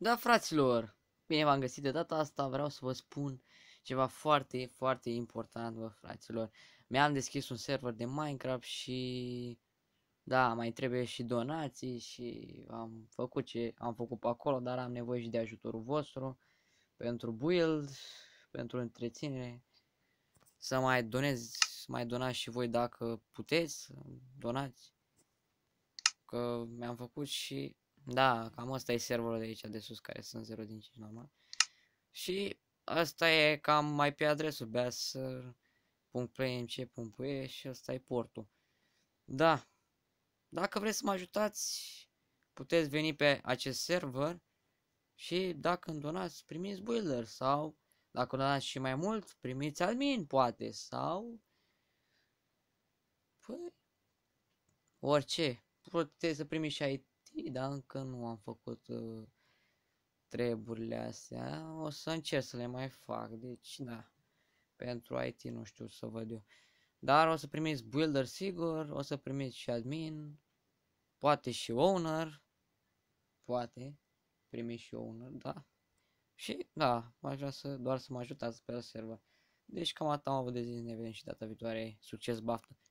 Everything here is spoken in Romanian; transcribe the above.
Da, fraților, bine v-am găsit de data asta, vreau să vă spun ceva foarte, foarte important, bă, fraților. Mi-am deschis un server de Minecraft și... Da, mai trebuie și donații și am făcut ce am făcut pe acolo, dar am nevoie și de ajutorul vostru pentru build, pentru întreținere. Să mai donez, să mai donați și voi dacă puteți, donați. Că mi-am făcut și da, cam asta e serverul de aici de sus, care sunt 0 din 5 normal. Și asta e cam mai pe adresul beasser.pmc.pue și asta e portul. Da, dacă vreți să mă ajutați, puteți veni pe acest server și dacă donați, primiți builder sau dacă donați și mai mult, primiți admin poate sau păi, orice. Puteți să primiți și IT și dacă încă nu am făcut uh, treburile astea. O să încerc să le mai fac, deci da. Pentru IT nu știu să văd eu. Dar o să primiți builder sigur, o să primiți și admin, poate și owner, poate primiți și owner, da. Și da, aș vrea să, doar să mă ajutați pe server. Deci cam atât am avut de zis, ne vedem și data viitoare, succes baftă!